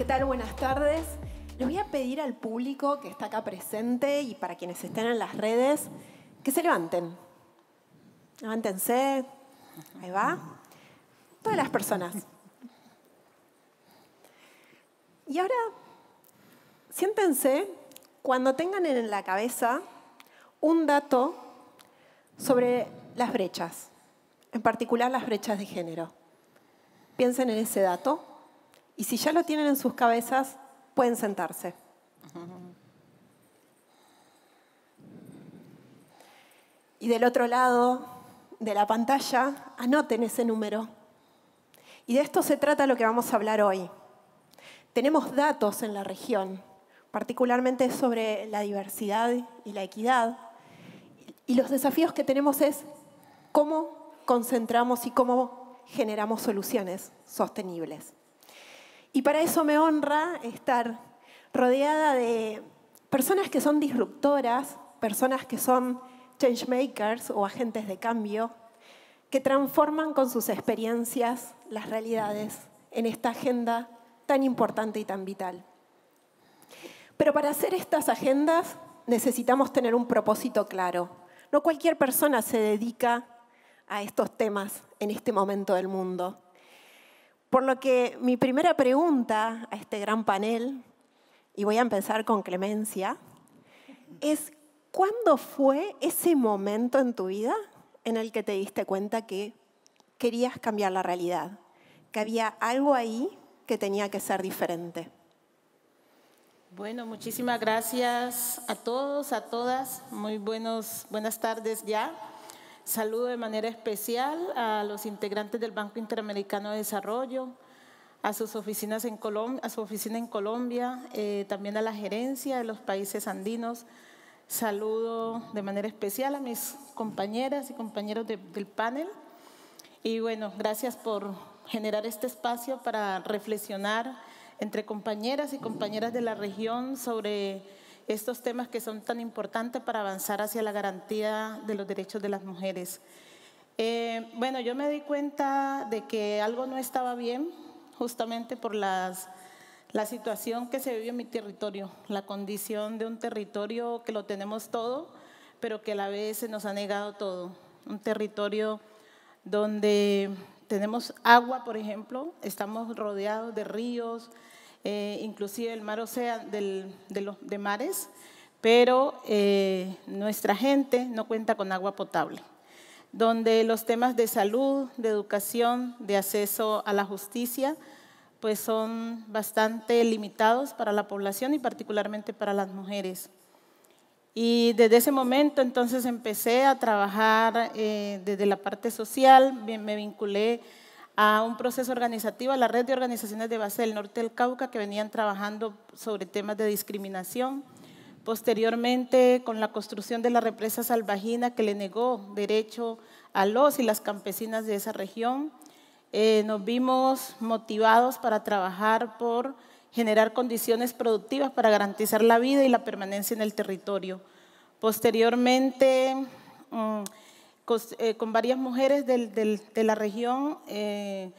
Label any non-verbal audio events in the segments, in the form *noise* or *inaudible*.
¿qué tal? Buenas tardes. Les voy a pedir al público que está acá presente y para quienes estén en las redes que se levanten. Levántense. Ahí va. Todas las personas. Y ahora, siéntense cuando tengan en la cabeza un dato sobre las brechas, en particular las brechas de género. Piensen en ese dato. Y si ya lo tienen en sus cabezas, pueden sentarse. Y del otro lado de la pantalla, anoten ese número. Y de esto se trata lo que vamos a hablar hoy. Tenemos datos en la región, particularmente sobre la diversidad y la equidad. Y los desafíos que tenemos es cómo concentramos y cómo generamos soluciones sostenibles. Y para eso me honra estar rodeada de personas que son disruptoras, personas que son changemakers o agentes de cambio, que transforman con sus experiencias las realidades en esta agenda tan importante y tan vital. Pero para hacer estas agendas necesitamos tener un propósito claro. No cualquier persona se dedica a estos temas en este momento del mundo. Por lo que mi primera pregunta a este gran panel, y voy a empezar con Clemencia, es ¿cuándo fue ese momento en tu vida en el que te diste cuenta que querías cambiar la realidad? Que había algo ahí que tenía que ser diferente. Bueno, muchísimas gracias a todos, a todas. Muy buenos, buenas tardes ya. Saludo de manera especial a los integrantes del Banco Interamericano de Desarrollo, a sus oficinas en Colombia, a su oficina en Colombia, eh, también a la gerencia de los países andinos. Saludo de manera especial a mis compañeras y compañeros del panel. Y bueno, gracias por generar este espacio para reflexionar entre compañeras y compañeras de la región sobre estos temas que son tan importantes para avanzar hacia la garantía de los derechos de las mujeres. Eh, bueno, yo me di cuenta de que algo no estaba bien justamente por las, la situación que se vive en mi territorio, la condición de un territorio que lo tenemos todo, pero que a la vez se nos ha negado todo. Un territorio donde tenemos agua, por ejemplo, estamos rodeados de ríos, eh, inclusive el mar Osea de, los, de mares, pero eh, nuestra gente no cuenta con agua potable, donde los temas de salud, de educación, de acceso a la justicia, pues son bastante limitados para la población y particularmente para las mujeres. Y desde ese momento entonces empecé a trabajar eh, desde la parte social, me vinculé a un proceso organizativo, a la red de organizaciones de base del norte del Cauca que venían trabajando sobre temas de discriminación. Posteriormente, con la construcción de la represa Salvajina, que le negó derecho a los y las campesinas de esa región, eh, nos vimos motivados para trabajar por generar condiciones productivas para garantizar la vida y la permanencia en el territorio. Posteriormente, mm, eh, con, varias mujeres de la región. Eh,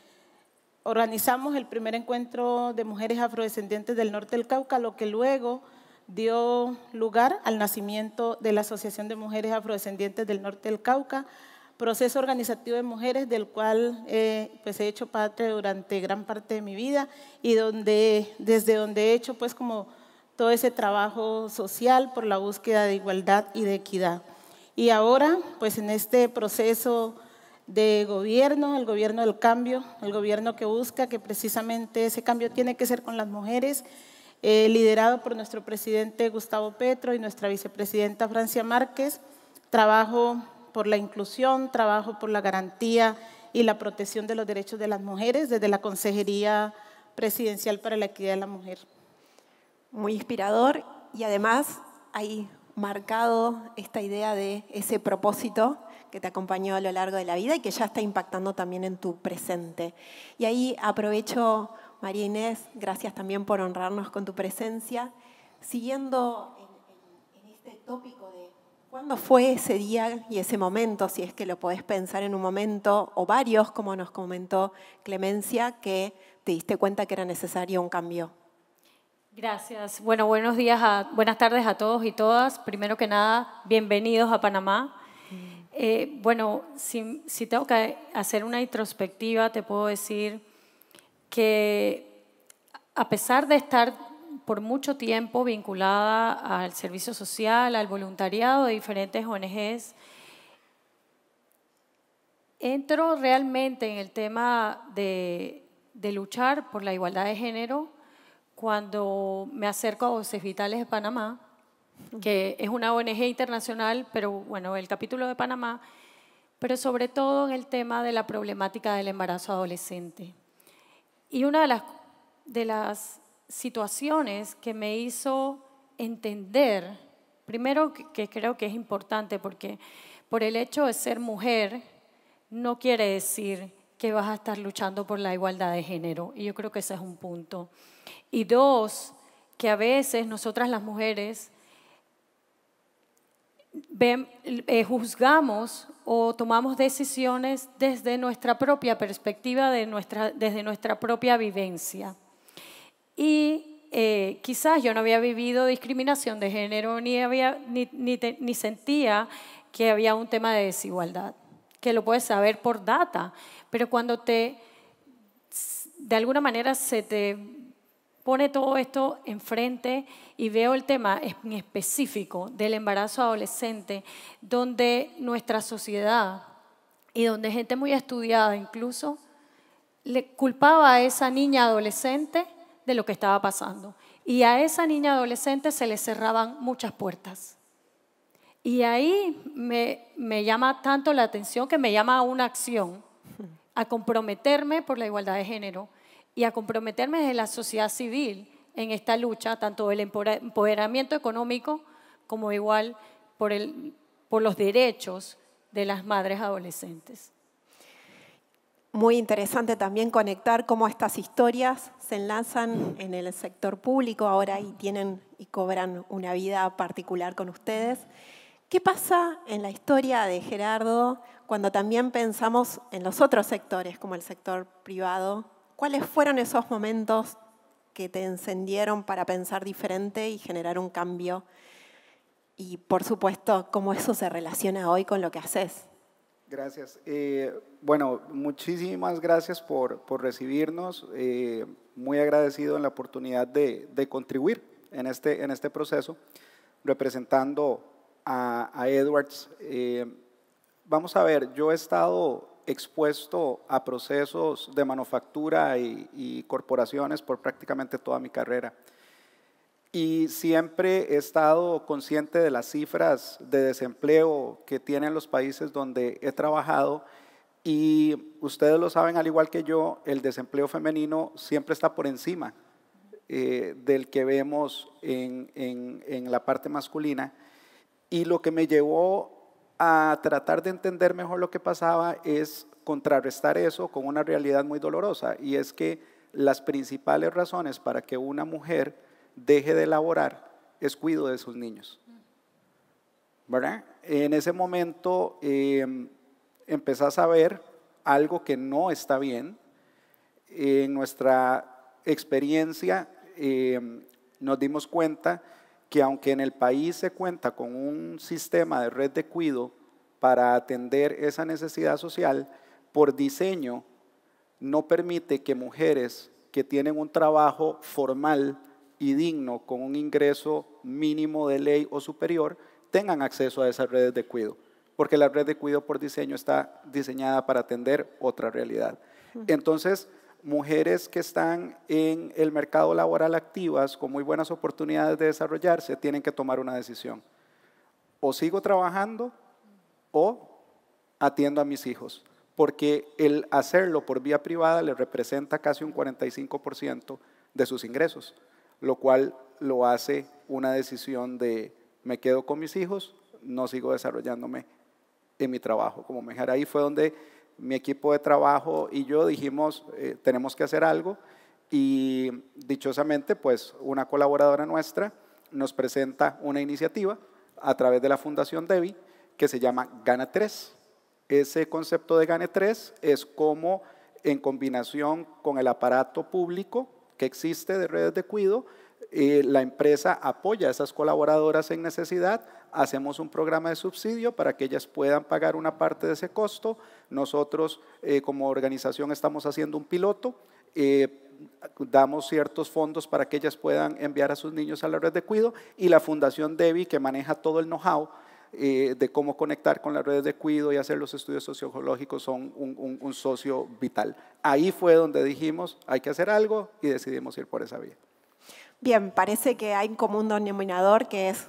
organizamos el primer encuentro de mujeres afrodescendientes del norte del Cauca, lo que luego dio lugar al nacimiento de la Asociación de Mujeres Afrodescendientes del Norte del Cauca, proceso organizativo de mujeres del cual eh, pues he hecho parte durante gran parte de mi vida y desde donde he hecho pues como todo ese trabajo social por la búsqueda de igualdad y de equidad. Y ahora, pues en este proceso de gobierno, el gobierno del cambio, el gobierno que busca que precisamente ese cambio tiene que ser con las mujeres, eh, liderado por nuestro presidente Gustavo Petro y nuestra vicepresidenta Francia Márquez, trabajo por la inclusión, trabajo por la garantía y la protección de los derechos de las mujeres desde la Consejería Presidencial para la Equidad de la Mujer. Muy inspirador y además hay marcado esta idea de ese propósito que te acompañó a lo largo de la vida y que ya está impactando también en tu presente. Y ahí aprovecho, María Inés, gracias también por honrarnos con tu presencia, siguiendo en, este tópico de cuándo fue ese día y ese momento, si es que lo podés pensar en un momento o varios, como nos comentó Clemencia, que te diste cuenta que era necesario un cambio Gracias. Bueno, buenos días, buenas tardes a todos y todas. Primero que nada, bienvenidos a Panamá. Eh, bueno, si, tengo que hacer una introspectiva, te puedo decir que a pesar de estar por mucho tiempo vinculada al servicio social, al voluntariado de diferentes ONGs, entro realmente en el tema de luchar por la igualdad de género cuando me acerco a Voces Vitales de Panamá, que es una ONG internacional, pero bueno, el capítulo de Panamá, pero sobre todo en el tema de la problemática del embarazo adolescente. Y una de las, de las situaciones que me hizo entender, primero que creo que es importante, porque por el hecho de ser mujer no quiere decir que vas a estar luchando por la igualdad de género, y yo creo que ese es un punto. Y dos, que a veces nosotras las mujeres eh, juzgamos o tomamos decisiones desde nuestra propia perspectiva, de nuestra, desde nuestra propia vivencia. Y eh, quizás yo no había vivido discriminación de género ni, había, ni, ni sentía que había un tema de desigualdad, que lo puedes saber por data, pero cuando te, de alguna manera se te pone todo esto enfrente y veo el tema en específico del embarazo adolescente, donde nuestra sociedad y donde gente muy estudiada incluso le culpaba a esa niña adolescente de lo que estaba pasando. Y a esa niña adolescente se le cerraban muchas puertas. Y ahí me, me llama tanto la atención que me llama a una acción, a comprometerme por la igualdad de género y a comprometerme desde la sociedad civil en esta lucha, tanto del empoderamiento económico como igual por, el, por los derechos de las madres adolescentes. Muy interesante también conectar cómo estas historias se enlazan en el sector público ahora y tienen y cobran una vida particular con ustedes. ¿Qué pasa en la historia de Gerardo cuando también pensamos en los otros sectores, como el sector privado ¿Cuáles fueron esos momentos que te encendieron para pensar diferente y generar un cambio? Y por supuesto, ¿cómo eso se relaciona hoy con lo que haces? Gracias. Eh, bueno, muchísimas gracias por, recibirnos. Eh, muy agradecido en la oportunidad de, contribuir en este, en este proceso, representando a, Edwards. Eh, vamos a ver, yo he estado expuesto a procesos de manufactura y, corporaciones por prácticamente toda mi carrera. Y siempre he estado consciente de las cifras de desempleo que tienen los países donde he trabajado. Y ustedes lo saben, al igual que yo, el desempleo femenino siempre está por encima eh, del que vemos en, en, en la parte masculina. Y lo que me llevó a tratar de entender mejor lo que pasaba es contrarrestar eso con una realidad muy dolorosa y es que las principales razones para que una mujer deje de laborar es cuido de sus niños. ¿Verdad? En ese momento em, empezás a ver algo que no está bien. En nuestra experiencia em, nos dimos cuenta que aunque en el país se cuenta con un sistema de red de cuido para atender esa necesidad social, por diseño no permite que mujeres que tienen un trabajo formal y digno con un ingreso mínimo de ley o superior tengan acceso a esas redes de cuido, porque la red de cuido por diseño está diseñada para atender otra realidad. Entonces, mujeres que están en el mercado laboral activas con muy buenas oportunidades de desarrollarse tienen que tomar una decisión. O sigo trabajando o atiendo a mis hijos, porque el hacerlo por vía privada le representa casi un 45% de sus ingresos, lo cual lo hace una decisión de me quedo con mis hijos, no sigo desarrollándome en mi trabajo como mejor Ahí fue donde mi equipo de trabajo y yo dijimos, eh, tenemos que hacer algo y dichosamente, pues una colaboradora nuestra nos presenta una iniciativa a través de la Fundación Devi que se llama Gana 3. Ese concepto de gana 3 es como en combinación con el aparato público que existe de redes de cuido, eh, la empresa apoya a esas colaboradoras en necesidad hacemos un programa de subsidio para que ellas puedan pagar una parte de ese costo. Nosotros eh, como organización estamos haciendo un piloto. Eh, damos ciertos fondos para que ellas puedan enviar a sus niños a la red de cuido y la Fundación Devi, que maneja todo el know-how eh, de cómo conectar con las redes de cuido y hacer los estudios sociológicos, son un, socio vital. Ahí fue donde dijimos, hay que hacer algo y decidimos ir por esa vía. Bien, parece que hay como un denominador que es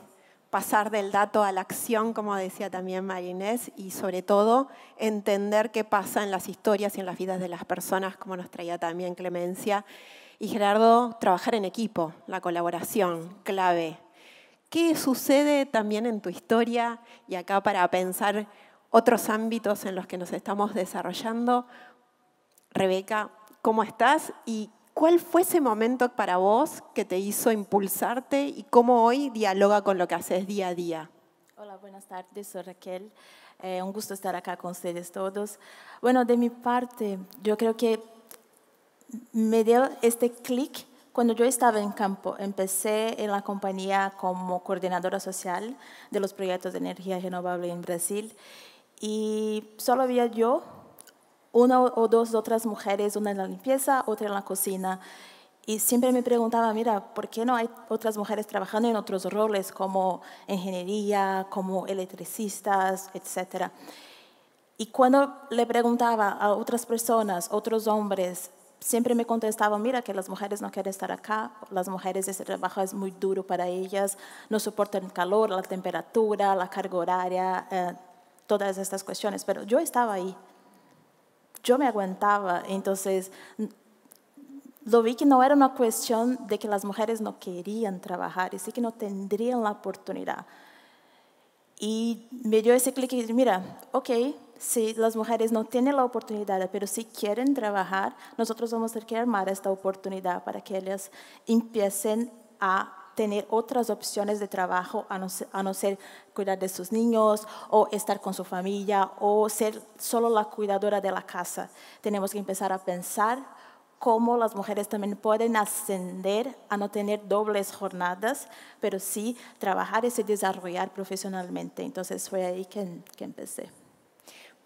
pasar del dato a la acción, como decía también Marinés, y sobre todo entender qué pasa en las historias y en las vidas de las personas, como nos traía también Clemencia. Y Gerardo, trabajar en equipo, la colaboración, clave. ¿Qué sucede también en tu historia y acá para pensar otros ámbitos en los que nos estamos desarrollando? Rebeca, ¿cómo estás y ¿Cuál fue ese momento para vos que te hizo impulsarte y cómo hoy dialoga con lo que haces día a día? Hola, buenas tardes, soy Raquel. Eh, un gusto estar acá con ustedes todos. Bueno, de mi parte, yo creo que me dio este clic cuando yo estaba en campo. Empecé en la compañía como coordinadora social de los proyectos de energía renovable en Brasil y solo había yo una o dos otras mujeres, una en la limpieza, otra en la cocina. Y siempre me preguntaba, mira, ¿por qué no hay otras mujeres trabajando en otros roles como ingeniería, como electricistas, etcétera? Y cuando le preguntaba a otras personas, otros hombres, siempre me contestaban, mira que las mujeres no quieren estar acá, las mujeres ese trabajo es muy duro para ellas, no soportan el calor, la temperatura, la carga horaria, eh, todas estas cuestiones. Pero yo estaba ahí yo me aguantaba. Entonces, lo vi que no era una cuestión de que las mujeres no querían trabajar, y sí que no tendrían la oportunidad. Y me dio ese clic y dije, mira, ok, si las mujeres no tienen la oportunidad, pero si quieren trabajar, nosotros vamos a tener que armar esta oportunidad para que ellas empiecen a tener otras opciones de trabajo, a no, ser, cuidar de sus niños o estar con su familia o ser solo la cuidadora de la casa. Tenemos que empezar a pensar cómo las mujeres también pueden ascender a no tener dobles jornadas, pero sí trabajar y se desarrollar profesionalmente. Entonces fue ahí que empecé.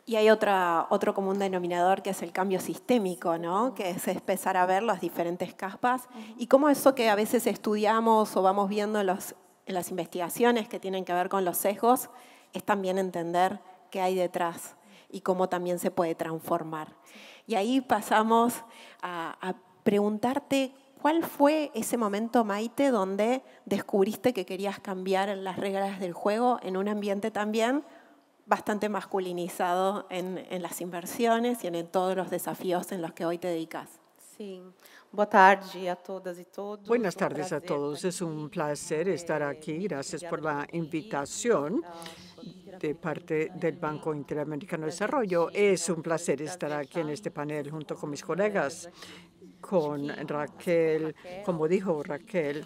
Y hay otro común denominador que es el cambio sistémico, ¿no? que es empezar a ver las diferentes capas y cómo eso que a veces estudiamos o vamos viendo en, las investigaciones que tienen que ver con los sesgos, es también entender qué hay detrás y cómo también se puede transformar. Y ahí pasamos a, a preguntarte ¿Cuál fue ese momento, Maite, donde descubriste que querías cambiar las reglas del juego en un ambiente también bastante masculinizado en, las inversiones y en, todos los desafíos en los que hoy te dedicas. Sí. Buenas tardes a todos. Buenas tardes a todos. Es un placer eh, estar aquí. Gracias por la invitación de parte del Banco Interamericano de Desarrollo. Es un placer estar aquí en este panel junto con mis colegas, con Raquel, como dijo Raquel.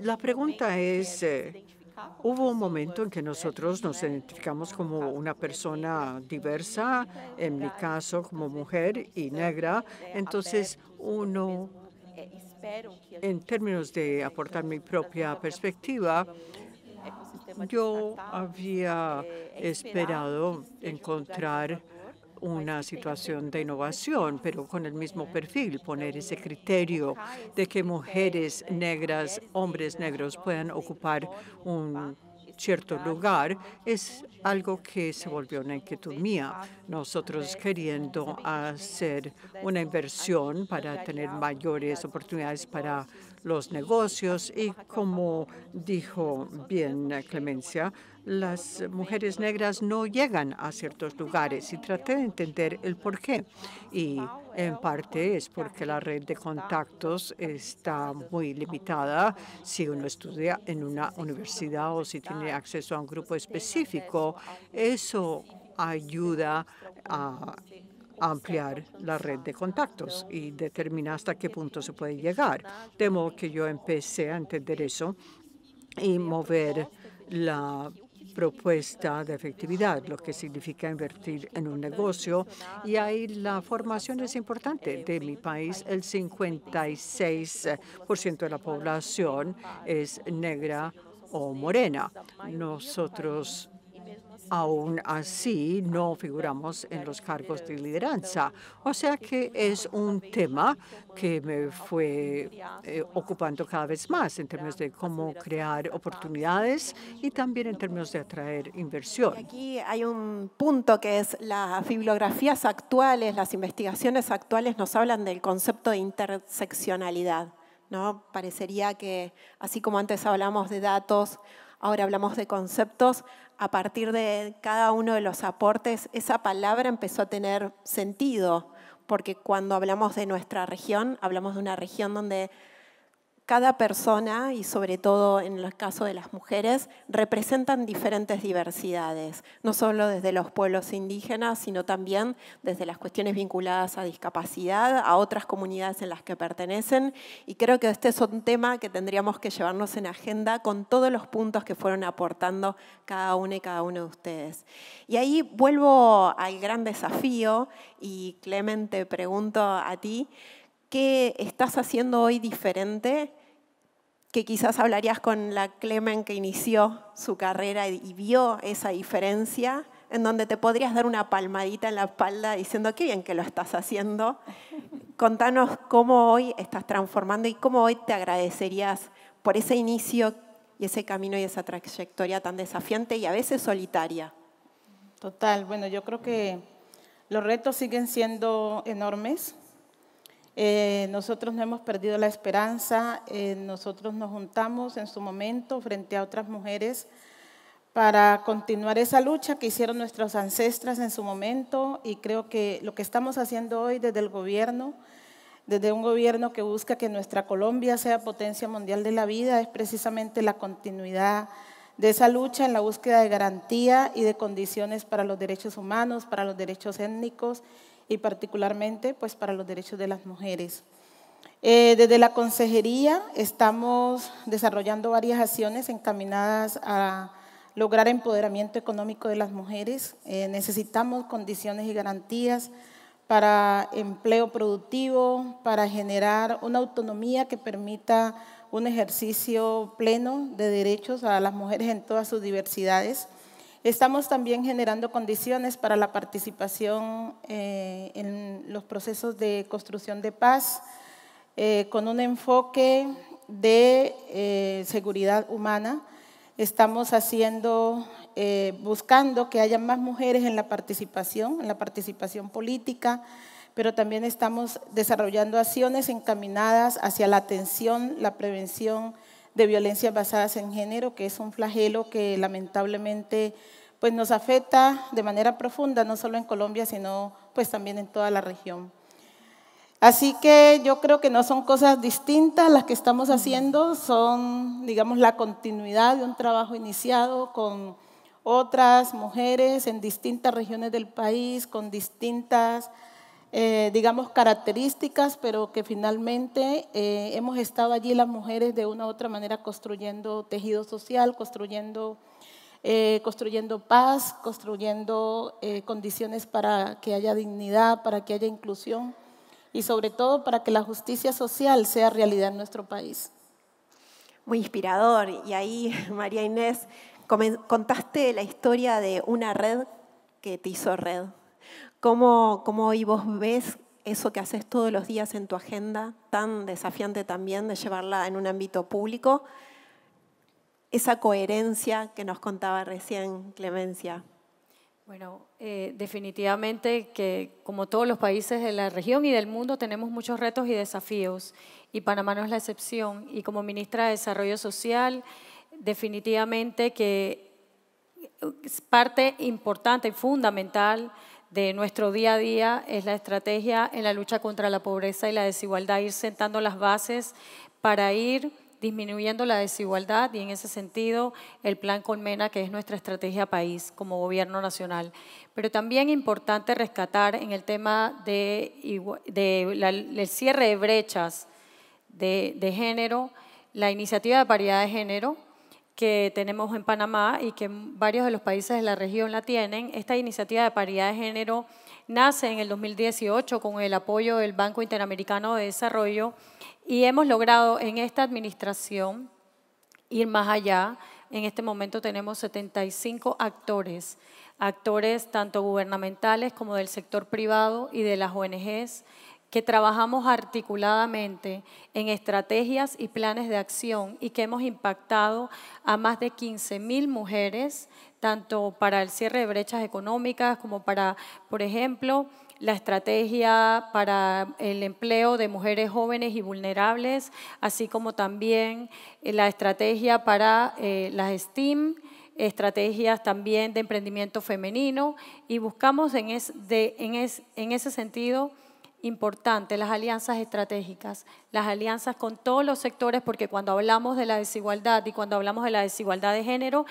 La pregunta es, eh, Hubo un momento en que nosotros nos identificamos como una persona diversa, en mi caso como mujer y negra. Entonces uno, en términos de aportar mi propia perspectiva, yo había esperado encontrar una situación de innovación, pero con el mismo perfil, poner ese criterio de que mujeres negras, hombres negros puedan ocupar un cierto lugar es algo que se volvió una inquietud mía. Nosotros queriendo hacer una inversión para tener mayores oportunidades para los negocios y, como dijo bien Clemencia, las mujeres negras no llegan a ciertos lugares y traté de entender el por qué. Y en parte es porque la red de contactos está muy limitada si uno estudia en una universidad o si tiene acceso a un grupo específico. Eso ayuda a ampliar la red de contactos y determinar hasta qué punto se puede llegar. Temo que yo empecé a entender eso y mover la propuesta de efectividad, lo que significa invertir en un negocio. Y ahí la formación es importante. De mi país, el 56% de la población es negra o morena. Nosotros aún así no figuramos en los cargos de lideranza. O sea que es un tema que me fue eh, ocupando cada vez más en términos de cómo crear oportunidades y también en términos de atraer inversión. aquí hay un punto que es las bibliografías actuales, las investigaciones actuales nos hablan del concepto de interseccionalidad. ¿no? Parecería que, así como antes hablamos de datos, ahora hablamos de conceptos, a partir de cada uno de los aportes, esa palabra empezó a tener sentido, porque cuando hablamos de nuestra región, hablamos de una región donde cada persona, y sobre todo en el caso de las mujeres, representan diferentes diversidades, no solo desde los pueblos indígenas, sino también desde las cuestiones vinculadas a discapacidad, a otras comunidades en las que pertenecen. Y creo que este es un tema que tendríamos que llevarnos en agenda con todos los puntos que fueron aportando cada uno y cada uno de ustedes. Y ahí vuelvo al gran desafío, y Clemente, pregunto a ti, ¿qué estás haciendo hoy diferente que quizás hablarías con la Clemen que inició su carrera y, vio esa diferencia, en donde te podrías dar una palmadita en la espalda diciendo, qué bien que lo estás haciendo. *laughs* Contanos cómo hoy estás transformando y cómo hoy te agradecerías por ese inicio y ese camino y esa trayectoria tan desafiante y a veces solitaria. Total, bueno, yo creo que los retos siguen siendo enormes. Eh, nosotros no hemos perdido la esperanza, eh, nosotros nos juntamos en su momento frente a otras mujeres para continuar esa lucha que hicieron nuestras ancestras en su momento y creo que lo que estamos haciendo hoy desde el gobierno, desde un gobierno que busca que nuestra Colombia sea potencia mundial de la vida, es precisamente la continuidad de esa lucha en la búsqueda de garantía y de condiciones para los derechos humanos, para los derechos étnicos y particularmente pues para los derechos de las mujeres. Eh, desde la consejería estamos desarrollando varias acciones encaminadas a lograr empoderamiento económico de las mujeres. Eh, necesitamos condiciones y garantías para empleo productivo, para generar una autonomía que permita un ejercicio pleno de derechos a las mujeres en todas sus diversidades. Estamos también generando condiciones para la participación eh, en los procesos de construcción de paz eh, con un enfoque de eh, seguridad humana. Estamos haciendo, buscando que haya más mujeres en la participación, en la participación política, pero también estamos desarrollando acciones encaminadas hacia la atención, la prevención, de violencias basadas en género, que es un flagelo que lamentablemente pues, nos afecta de manera profunda, no solo en Colombia, sino pues, también en toda la región. Así que yo creo que no son cosas distintas las que estamos haciendo, son, digamos, la continuidad de un trabajo iniciado con otras mujeres en distintas regiones del país, con distintas eh, digamos, características, pero que finalmente eh, hemos estado allí las mujeres de una u otra manera construyendo tejido social, construyendo, eh, construyendo paz, construyendo condiciones para que haya dignidad, para que haya inclusión y sobre todo para que la justicia social sea realidad en nuestro país. Muy inspirador. Y ahí, *laughs* María Inés, contaste la historia de una red que te hizo red. ¿Cómo, hoy vos ves eso que haces todos los días en tu agenda, tan desafiante también de llevarla en un ámbito público? Esa coherencia que nos contaba recién Clemencia. Bueno, eh, definitivamente que como todos los países de la región y del mundo tenemos muchos retos y desafíos y Panamá no es la excepción. Y como ministra de Desarrollo Social, definitivamente que es parte importante y fundamental de nuestro día a día es la estrategia en la lucha contra la pobreza y la desigualdad, ir sentando las bases para ir disminuyendo la desigualdad y en ese sentido el plan Colmena, que es nuestra estrategia país como gobierno nacional. Pero también importante rescatar en el tema de, de del cierre de brechas de género, la iniciativa de paridad de género, que tenemos en Panamá y que varios de los países de la región la tienen. Esta iniciativa de paridad de género nace en el 2018 con el apoyo del Banco Interamericano de Desarrollo y hemos logrado en esta administración ir más allá. En este momento tenemos 75 actores, actores tanto gubernamentales como del sector privado y de las ONGs que trabajamos articuladamente en estrategias y planes de acción y que hemos impactado a más de 15 mil mujeres, tanto para el cierre de brechas económicas como para, por ejemplo, la estrategia para el empleo de mujeres jóvenes y vulnerables, así como también eh, la estrategia para eh, las STEAM, estrategias también de emprendimiento femenino y buscamos en, en ese sentido importante, las alianzas estratégicas, las alianzas con todos los sectores, porque cuando hablamos de la desigualdad y cuando hablamos de la desigualdad de género,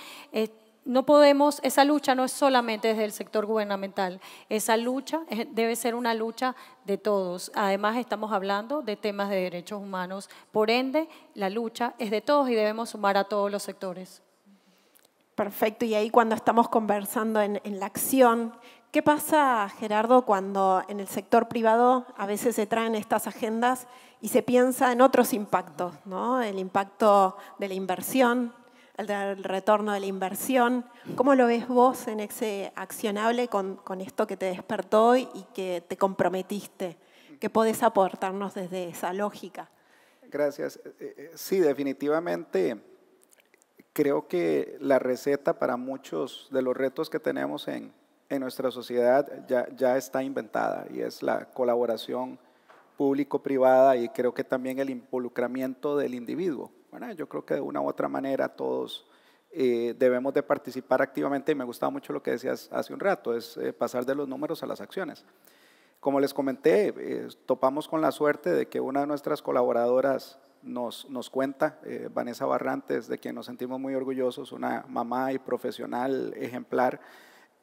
no podemos, esa lucha no es solamente desde el sector gubernamental, esa lucha debe ser una lucha de todos. Además estamos hablando de temas de derechos humanos, por ende la lucha es de todos y debemos sumar a todos los sectores. Perfecto, y ahí cuando estamos conversando en la acción, ¿Qué pasa, Gerardo, cuando en el sector privado a veces se traen estas agendas y se piensa en otros impactos? ¿no? El impacto de la inversión, el retorno de la inversión. ¿Cómo lo ves vos en ese accionable con, con esto que te despertó y que te comprometiste? ¿Qué podés aportarnos desde esa lógica? Gracias. Eh, eh, sí, definitivamente creo que la receta para muchos de los retos que tenemos en, en nuestra sociedad ya, ya está inventada y es la colaboración público-privada y creo que también el involucramiento del individuo. Bueno, yo creo que de una u otra manera todos eh, debemos de participar activamente y me gustaba mucho lo que decías hace un rato, es eh, pasar de los números a las acciones. Como les comenté, eh, topamos con la suerte de que una de nuestras colaboradoras nos, nos cuenta, Vanessa Barrantes, de quien nos sentimos muy orgullosos, una mamá y profesional ejemplar,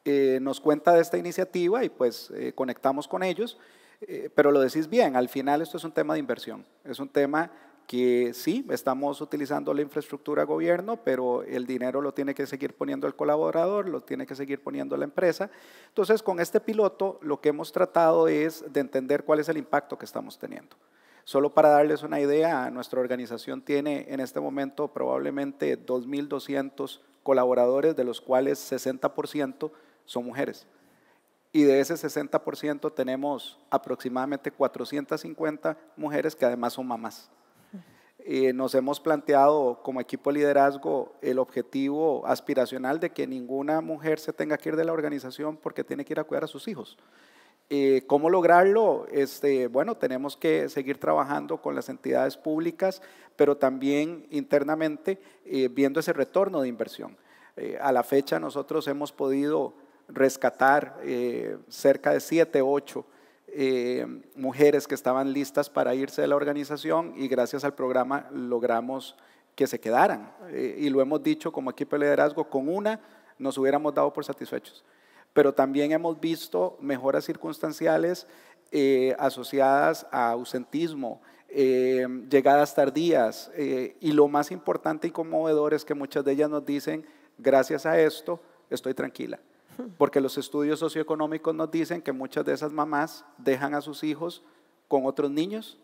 eh, nos cuenta de esta iniciativa y pues eh, conectamos con ellos. Eh, pero lo decís bien, al final esto es un tema de inversión, es un tema que sí, estamos utilizando la infraestructura gobierno, pero el dinero lo tiene que seguir poniendo el colaborador, lo tiene que seguir poniendo la empresa. Entonces, con este piloto lo que hemos tratado es de entender cuál es el impacto que estamos teniendo. Solo para darles una idea, nuestra organización tiene en este momento probablemente 2.200 colaboradores, de los cuales 60% son mujeres. Y de ese 60% tenemos aproximadamente 450 mujeres que además son mamás. nos hemos planteado como equipo de liderazgo el objetivo aspiracional de que ninguna mujer se tenga que ir de la organización porque tiene que ir a cuidar a sus hijos. Eh, ¿Cómo lograrlo? Este, bueno, tenemos que seguir trabajando con las entidades públicas, pero también internamente eh, viendo ese retorno de inversión. Eh, a la fecha nosotros hemos podido rescatar eh, cerca de siete, ocho eh, mujeres que estaban listas para irse de la organización y gracias al programa logramos que se quedaran. Eh, y lo hemos dicho como equipo de liderazgo, con una nos hubiéramos dado por satisfechos. Pero también hemos visto mejoras circunstanciales asociadas a ausentismo, llegadas tardías y lo más importante y conmovedor es que muchas de ellas nos dicen, gracias a esto estoy tranquila porque los estudios socioeconómicos nos dicen que muchas de esas mamás dejan a sus hijos con otros niños,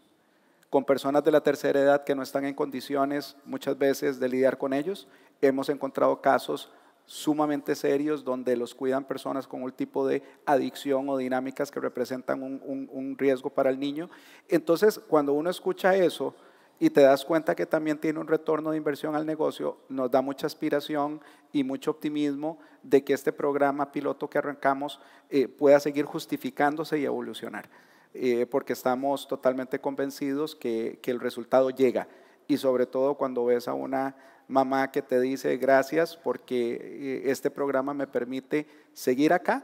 con personas de la tercera edad que no están en condiciones muchas veces de lidiar con ellos. Hemos encontrado casos sumamente serios donde los cuidan personas con un tipo de adicción o dinámicas que representan un, riesgo para el niño. Entonces, cuando uno escucha eso, y te das cuenta que también tiene un retorno de inversión al negocio, nos da mucha aspiración y mucho optimismo de que este programa piloto que arrancamos eh, pueda seguir justificándose y evolucionar, eh, porque estamos totalmente convencidos que, que el resultado llega y sobre todo cuando ves a una mamá que te dice gracias porque eh, este programa me permite seguir acá,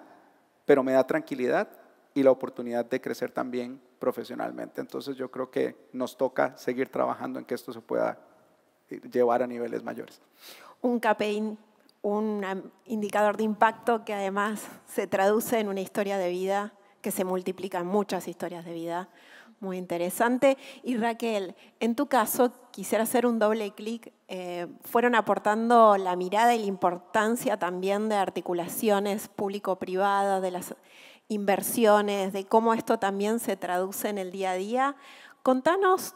pero me da tranquilidad y la oportunidad de crecer también profesionalmente. Entonces yo creo que nos toca seguir trabajando en que esto se pueda eh, llevar a niveles mayores. Un KPI, un indicador de impacto que además se traduce en una historia de vida que se multiplica en muchas historias de vida. Muy interesante. Y Raquel, en tu caso, quisiera hacer un doble clic. Eh, fueron aportando la mirada y la importancia también de articulaciones público privadas de las inversiones, de cómo esto también se traduce en el día a día. Contanos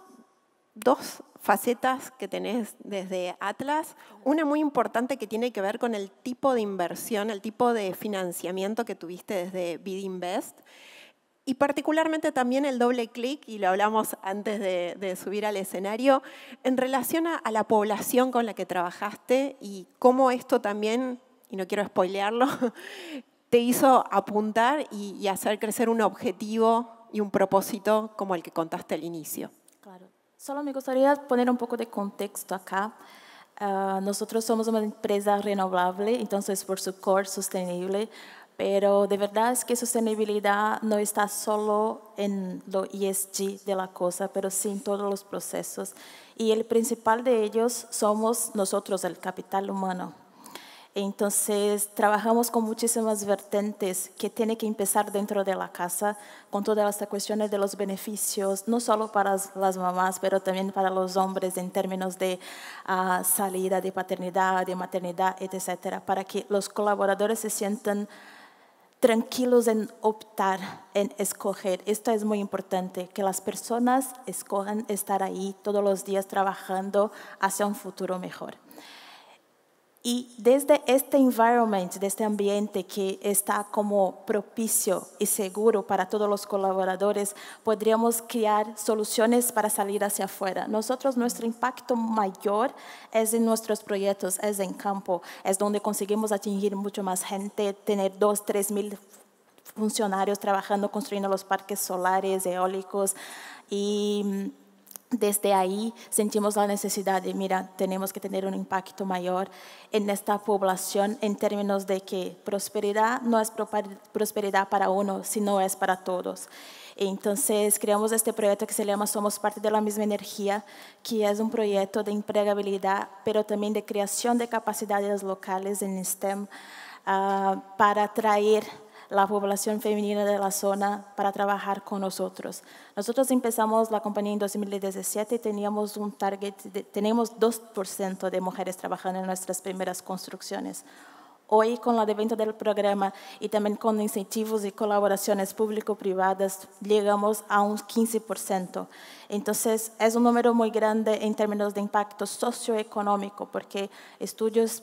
dos facetas que tenés desde Atlas. Una muy importante que tiene que ver con el tipo de inversión, el tipo de financiamiento que tuviste desde Bidinvest. Y particularmente también el doble clic, y lo hablamos antes de, subir al escenario, en relación a, a la población con la que trabajaste y cómo esto también y no quiero spoilearlo, *laughs* te hizo apuntar y, hacer crecer un objetivo y un propósito como el que contaste al inicio. Claro. Solo me gustaría poner un poco de contexto acá. Ah, nosotros somos una empresa renovable, entonces por su core sostenible, pero de verdad es que sostenibilidad no está solo en lo ESG de la cosa, pero sí en todos los procesos. Y el principal de ellos somos nosotros, el capital humano. Entonces, trabajamos con muchísimas vertentes que tiene que empezar dentro de la casa, con todas las cuestiones de los beneficios, no solo para las mamás, pero también para los hombres en términos de ah, salida de paternidad, de maternidad, etcétera, para que los colaboradores se sientan tranquilos en optar, en escoger. Esto es muy importante, que las personas escojan estar ahí todos los días trabajando hacia un futuro mejor. Y desde este environment, de este ambiente que está como propicio y seguro para todos los colaboradores, podríamos crear soluciones para salir hacia afuera. Nosotros, nuestro impacto mayor es en nuestros proyectos, es en campo, es donde conseguimos atingir mucho más gente, tener dos, tres mil funcionarios trabajando, construyendo los parques solares, eólicos y mm, desde ahí sentimos la necesidad de, mira, tenemos que tener un impacto mayor en esta población en términos de que prosperidad no es prosperidad para uno, sino es para todos. Entonces creamos este proyecto que se llama Somos parte de la misma energía, que es un proyecto de empleabilidad, pero también de creación de capacidades locales en STEM ah, para atraer la población femenina de la zona para trabajar con nosotros. Nosotros empezamos la compañía en 2017 y teníamos un target, tenemos 2% de mujeres trabajando en nuestras primeras construcciones. Hoy, con la deventa del programa y también con incentivos y colaboraciones público-privadas, llegamos a un 15%. Entonces, es un número muy grande en términos de impacto socioeconómico, porque estudios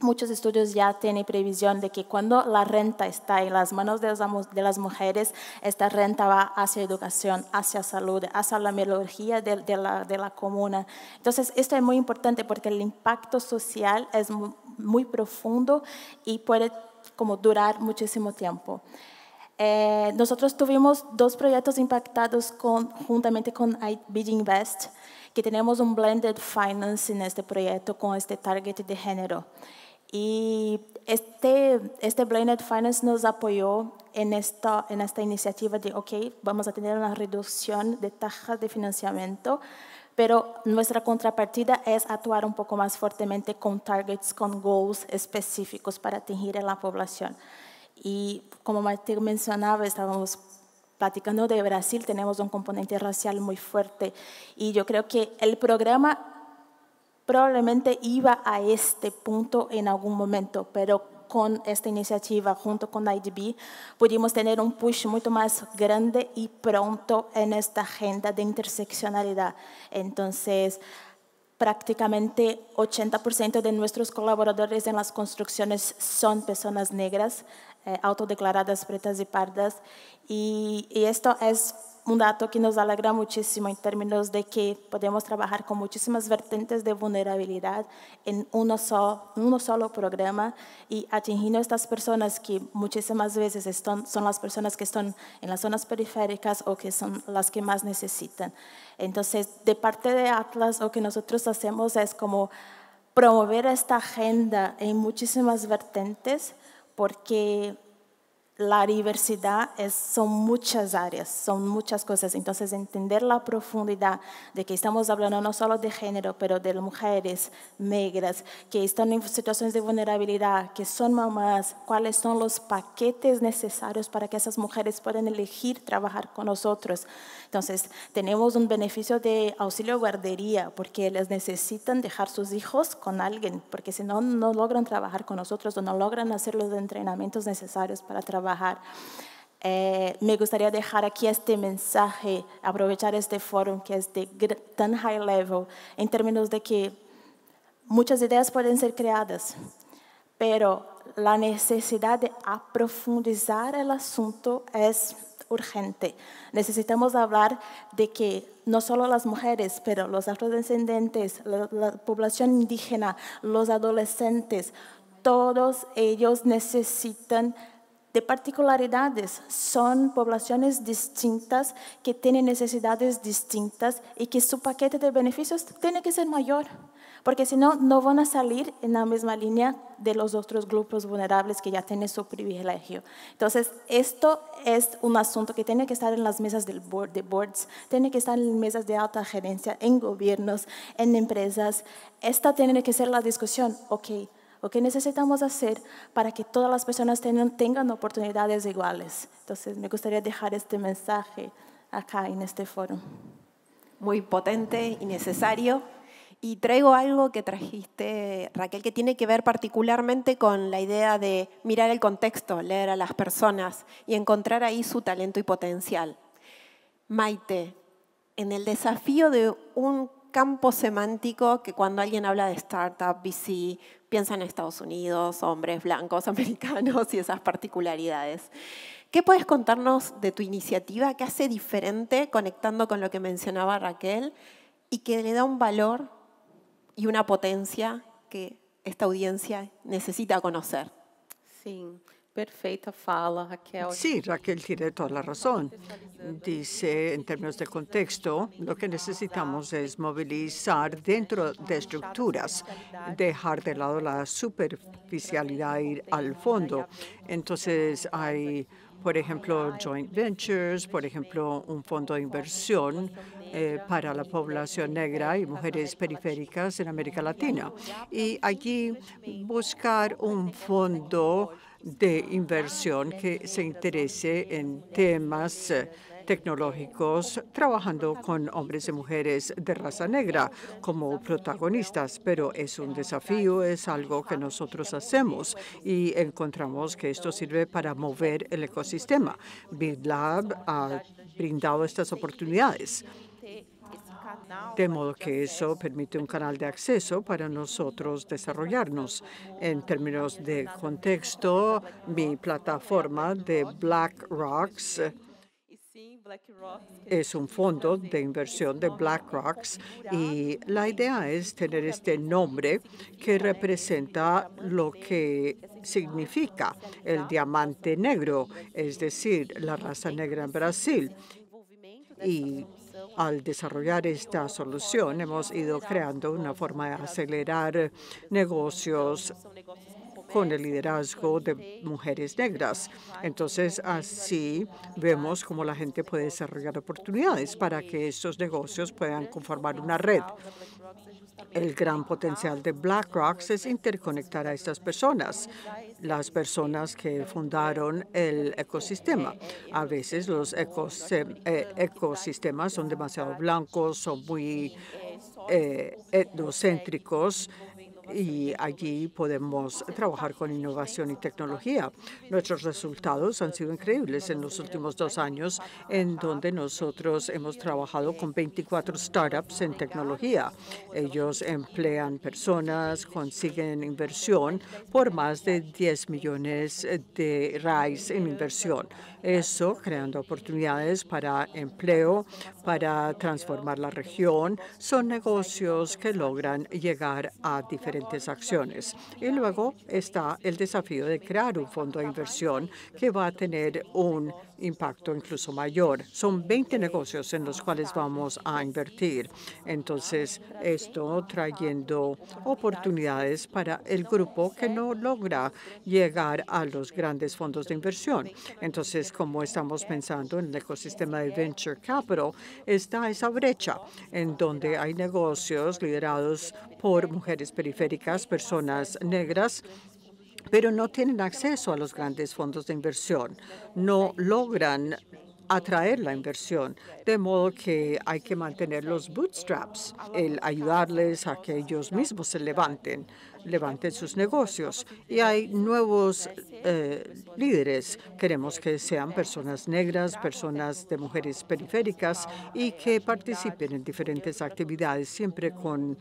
Muchos estudios ya tienen previsión de que cuando la renta está en las manos de las, mujeres, esta renta va hacia educación, hacia salud, hacia la melodía de, la, comuna. Entonces, esto es muy importante porque el impacto social es muy, profundo y puede como durar muchísimo tiempo. Eh, nosotros tuvimos dos proyectos impactados juntamente con Big Invest, que tenemos un blended finance en este proyecto con este target de género. Y este, este Blended Finance nos apoyó en esta, en esta iniciativa de, ok, vamos a tener una reducción de tajas de financiamiento, pero nuestra contrapartida es actuar un poco más fuertemente con targets, con goals específicos para atingir a la población. Y como Martín mencionaba, estábamos platicando de Brasil, tenemos un componente racial muy fuerte y yo creo que el programa probablemente iba a este punto en algún momento, pero con esta iniciativa junto con IDB pudimos tener un push mucho más grande y pronto en esta agenda de interseccionalidad. Entonces, prácticamente 80% de nuestros colaboradores en las construcciones son personas negras, eh, autodeclaradas pretas y pardas, y, y esto es un dato que nos alegra muchísimo en términos de que podemos trabajar con muchísimas vertentes de vulnerabilidad en uno, solo, uno solo programa y atingiendo a estas personas que muchísimas veces son las personas que están en las zonas periféricas o que son las que más necesitan. Entonces, de parte de Atlas, lo que nosotros hacemos es como promover esta agenda en muchísimas vertentes porque la diversidad son muchas áreas, son muchas cosas. Entonces, entender la profundidad de que estamos hablando no solo de género, pero de mujeres negras que están en situaciones de vulnerabilidad, que son mamás, cuáles son los paquetes necesarios para que esas mujeres puedan elegir trabajar con nosotros. Entonces, tenemos un beneficio de auxilio guardería, porque ellas necesitan dejar sus hijos con alguien, porque si no, no logran trabajar con nosotros o no logran hacer los entrenamientos necesarios para trabajar eh, me gustaría dejar aquí este mensaje, aprovechar este foro que es de tan high level, en términos de que muchas ideas pueden ser creadas, pero la necesidad de aprofundizar el asunto es urgente. Necesitamos hablar de que no solo las mujeres, pero los afrodescendientes, la, la población indígena, los adolescentes, todos ellos necesitan de particularidades. Son poblaciones distintas que tienen necesidades distintas y que su paquete de beneficios tiene que ser mayor, porque si no, no van a salir en la misma línea de los otros grupos vulnerables que ya tienen su privilegio. Entonces, esto es un asunto que tiene que estar en las mesas del board, de boards, tiene que estar en mesas de alta gerencia, en gobiernos, en empresas. Esta tiene que ser la discusión. Ok, ¿O qué necesitamos hacer para que todas las personas tengan, oportunidades iguales? Entonces, me gustaría dejar este mensaje acá en este foro. Muy potente y necesario. Y traigo algo que trajiste, Raquel, que tiene que ver particularmente con la idea de mirar el contexto, leer a las personas y encontrar ahí su talento y potencial. Maite, en el desafío de un campo semántico que cuando alguien habla de startup, VC, Piensa en Estados Unidos, hombres blancos, *laughs* americanos y esas particularidades. ¿Qué puedes contarnos de tu iniciativa que hace diferente conectando con lo que mencionaba Raquel y que le da un valor y una potencia que esta audiencia necesita conocer? Sí, Perfecta fala, Raquel. Sí, Raquel tiene toda la razón. Dice, en términos de contexto, lo que necesitamos es movilizar dentro de estructuras, dejar de lado la superficialidad y ir al fondo. Entonces, hay por ejemplo, joint ventures, por ejemplo, un fondo de inversión eh, para la población negra y mujeres periféricas en América Latina. Y allí buscar un fondo de inversión que se interese en temas eh, tecnológicos trabajando con hombres y mujeres de raza negra como protagonistas, pero es un desafío, es algo que nosotros hacemos y encontramos que esto sirve para mover el ecosistema. BidLab ha brindado estas oportunidades. De modo que eso permite un canal de acceso para nosotros desarrollarnos. En términos de contexto, mi plataforma de Black Rocks es un fondo de inversión de BlackRock y la idea es tener este nombre que representa lo que significa el diamante negro, es decir, la raza negra en Brasil. Y al desarrollar esta solución, hemos ido creando una forma de acelerar negocios con el liderazgo de mujeres negras. Entonces, así vemos cómo la gente puede desarrollar oportunidades para que estos negocios puedan conformar una red. El gran potencial de BlackRock es interconectar a estas personas las personas que fundaron el ecosistema. A veces los ecos, eh, ecosistemas son demasiado blancos, o muy eh, etnocéntricos y allí podemos trabajar con innovación y tecnología. Nuestros resultados han sido increíbles en los últimos dos años, en donde nosotros hemos trabajado con 24 startups en tecnología. Ellos emplean personas, consiguen inversión por más de 10 millones de RAIs en inversión. Eso creando oportunidades para empleo, para transformar la región. Son negocios que logran llegar a diferentes acciones. Y luego está el desafío de crear un fondo de inversión que va a tener un impacto incluso mayor. Son 20 negocios en los cuales vamos a invertir. Entonces, esto trayendo oportunidades para el grupo que no logra llegar a los grandes fondos de inversión. Entonces, como estamos pensando en el ecosistema de Venture Capital, está esa brecha en donde hay negocios liderados por mujeres periféricas, personas negras, pero no tienen acceso a los grandes fondos de inversión. No logran atraer la inversión, de modo que hay que mantener los bootstraps, el ayudarles a que ellos mismos se levanten, levanten sus negocios. Y hay nuevos eh, líderes. Queremos que sean personas negras, personas de mujeres periféricas y que participen en diferentes actividades, siempre con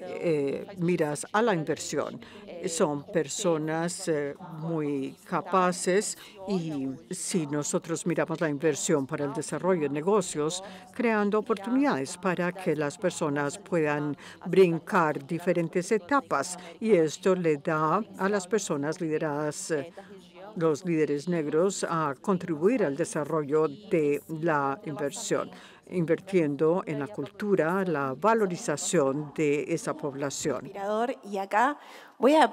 eh, miras a la inversión. Son personas eh, muy capaces y si nosotros miramos la inversión para el desarrollo de negocios, creando oportunidades para que las personas puedan brincar diferentes etapas y esto le da a las personas lideradas eh, los líderes negros a contribuir al desarrollo de la inversión invirtiendo en la cultura, la valorización de esa población. Y acá voy a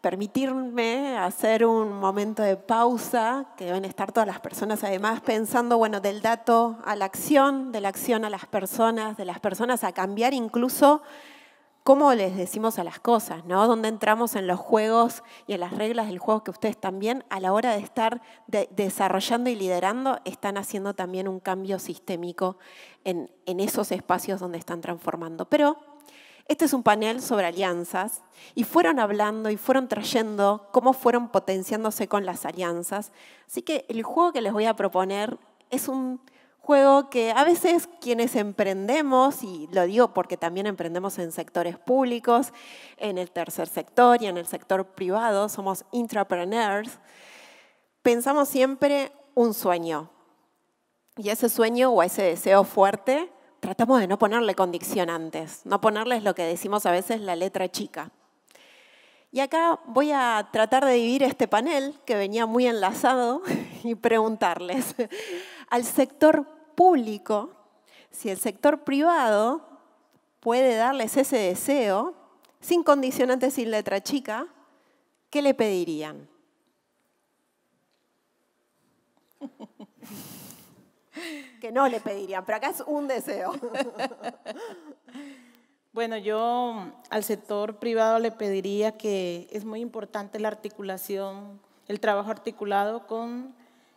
permitirme hacer un momento de pausa, que deben estar todas las personas además pensando, bueno, del dato a la acción, de la acción a las personas, de las personas a cambiar incluso cómo les decimos a las cosas, ¿no? Dónde entramos en los juegos y en las reglas del juego que ustedes también a la hora de estar desarrollando y liderando están haciendo también un cambio sistémico en, en esos espacios donde están transformando. Pero este es un panel sobre alianzas y fueron hablando y fueron trayendo cómo fueron potenciándose con las alianzas. Así que el juego que les voy a proponer es un juego que a veces quienes emprendemos, y lo digo porque también emprendemos en sectores públicos, en el tercer sector y en el sector privado, somos intrapreneurs, pensamos siempre un sueño. Y ese sueño o ese deseo fuerte, tratamos de no ponerle condicionantes, no ponerles lo que decimos a veces la letra chica. Y acá voy a tratar de dividir este panel, que venía muy enlazado, *laughs* y preguntarles *laughs* al sector público si el sector privado puede darles ese deseo, sin condicionantes, sin letra chica, ¿qué le pedirían? *laughs* que no le pedirían, pero acá es un deseo. Bueno, yo al sector privado le pediría que es muy importante la articulación, el trabajo articulado con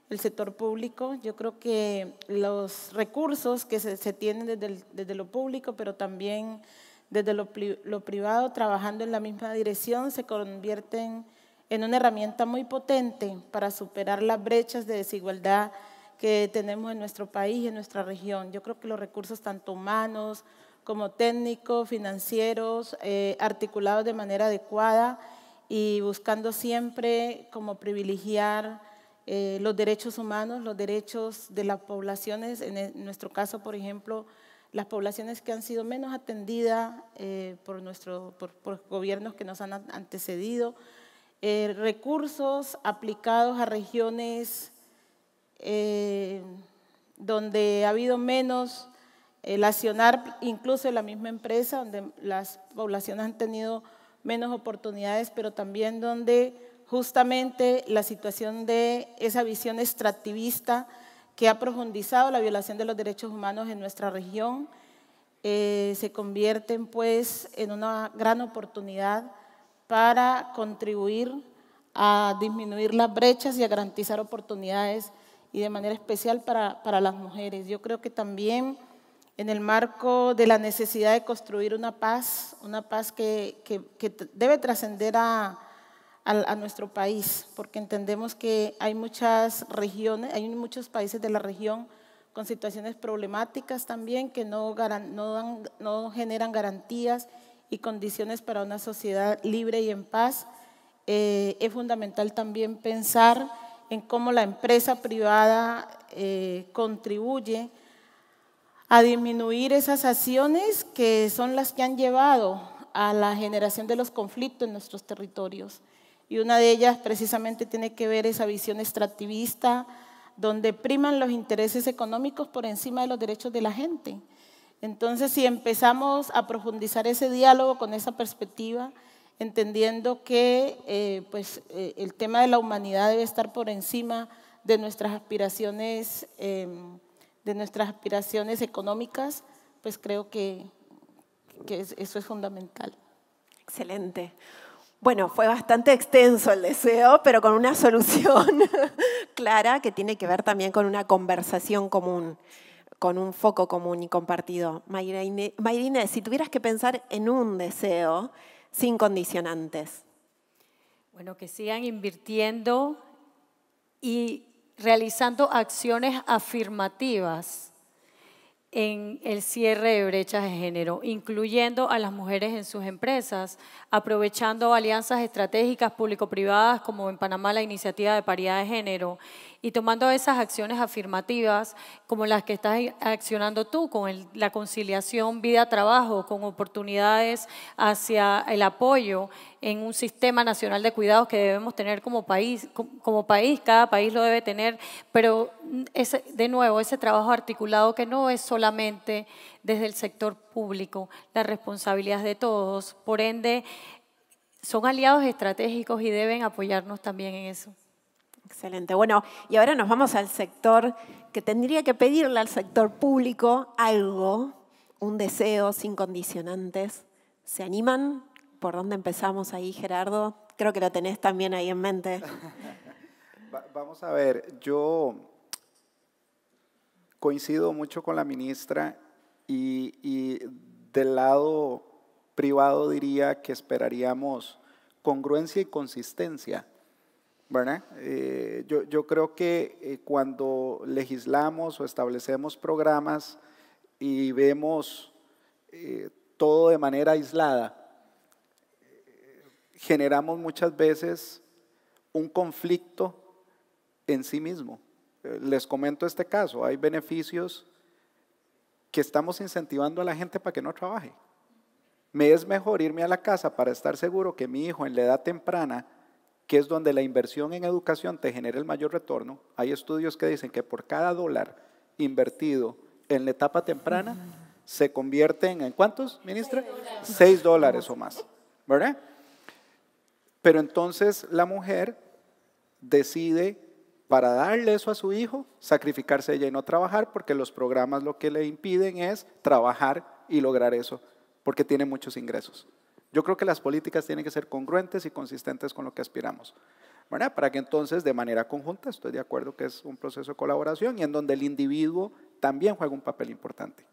el sector público. Yo creo que los recursos que se, tienen desde, lo público, pero también desde lo, lo, privado, trabajando en la misma dirección, se convierten en una herramienta muy potente para superar las brechas de desigualdad que tenemos en nuestro país y en nuestra región. Yo creo que los recursos tanto humanos como técnicos, financieros, eh, articulados de manera adecuada y buscando siempre como privilegiar eh, los derechos humanos, los derechos de las poblaciones, en, e, nuestro caso, por ejemplo, las poblaciones que han sido menos atendidas eh, por, nuestro, por, gobiernos que nos han antecedido, recursos aplicados a regiones donde ha habido menos el eh, accionar incluso en la misma empresa donde las poblaciones han tenido menos oportunidades, pero también donde justamente la situación de esa visión extractivista que ha profundizado la violación de los derechos humanos en nuestra región, eh, se convierten pues en una gran oportunidad para contribuir a disminuir las brechas y a garantizar oportunidades y de manera especial para, para las mujeres. Yo creo que también en el marco de la necesidad de construir una paz, una paz que, debe trascender a, nuestro país, porque entendemos que hay muchas regiones, hay muchos países de la región con situaciones problemáticas también que no, no, dan, no generan garantías y condiciones para una sociedad libre y en paz. Eh, es fundamental también pensar en cómo la empresa privada eh, contribuye a disminuir esas acciones que son las que han llevado a la generación de los conflictos en nuestros territorios. Y una de ellas precisamente tiene que ver esa visión extractivista, donde priman los intereses económicos por encima de los derechos de la gente. Entonces, si empezamos a profundizar ese diálogo con esa perspectiva, entendiendo que eh, pues, eh, el tema de la humanidad debe estar por encima de nuestras aspiraciones. Eh, de nuestras aspiraciones económicas, pues creo que, eso es fundamental. Excelente. Bueno, fue bastante extenso el deseo, pero con una *laughs* solución clara que tiene que ver también con una conversación común, con un foco común y compartido. Mayrina, si tuvieras que pensar en un deseo sin condicionantes. Bueno, que sigan invirtiendo y realizando acciones afirmativas en el cierre de brechas de género, incluyendo a las mujeres en sus empresas, aprovechando alianzas estratégicas público-privadas como en Panamá la iniciativa de paridad de género y tomando esas acciones afirmativas como las que estás accionando tú con la conciliación vida-trabajo, con oportunidades hacia el apoyo en un sistema nacional de cuidados que debemos tener como país, como país, cada país lo debe tener, pero de nuevo, ese trabajo articulado que no es solamente desde el sector público, la responsabilidad de todos, por ende son aliados estratégicos y deben apoyarnos también en eso. Excelente. Bueno, y ahora nos vamos al sector que tendría que pedirle al sector público algo, un deseo sin condicionantes. ¿Se animan? ¿Por dónde empezamos ahí, Gerardo? Creo que lo tenés también ahí en mente. *laughs* vamos a ver, yo coincido mucho con la ministra y, del lado privado diría que esperaríamos congruencia y consistencia eh, yo, creo que eh, cuando legislamos o establecemos programas y vemos eh, todo de manera aislada, generamos muchas veces un conflicto en sí mismo. Les comento este caso, hay beneficios que estamos incentivando a la gente para que no trabaje. Me es mejor irme a la casa para estar seguro que mi hijo en la edad temprana que es donde la inversión en educación te genera el mayor retorno, hay estudios que dicen que por cada dólar invertido en la etapa temprana, se convierte en cuántos, ministra? Seis dólares o más, ¿verdad? Pero entonces la mujer decide, para darle eso a su hijo, sacrificarse ella y no trabajar, porque los programas lo que le impiden es trabajar y lograr eso, porque tiene muchos ingresos. Yo creo que las políticas tienen que ser congruentes y consistentes con lo que aspiramos. ¿verdad? Para que entonces, de manera conjunta, estoy de acuerdo que es un proceso de colaboración y en donde el individuo también juega un papel importante.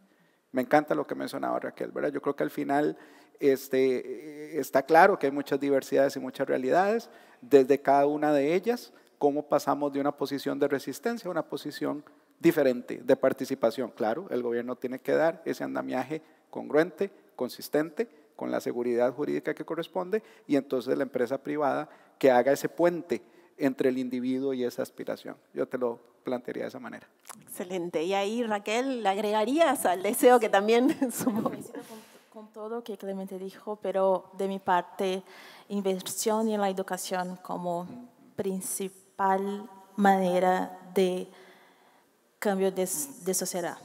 Me encanta lo que mencionaba Raquel, ¿verdad? Yo creo que al final este, eh, está claro que hay muchas diversidades y muchas realidades. Desde cada una de ellas, cómo pasamos de una posición de resistencia a una posición diferente de participación. Claro, el gobierno tiene que dar ese andamiaje congruente, consistente, con la seguridad jurídica que corresponde y entonces la empresa privada que haga ese puente entre el individuo y esa aspiración. Yo te lo plantearía de esa manera. Excelente. Y ahí, Raquel, ¿le agregarías al deseo que también *laughs* sumó? Con, todo que Clemente dijo, pero de mi parte, inversión en la educación como principal manera de cambio de, de sociedad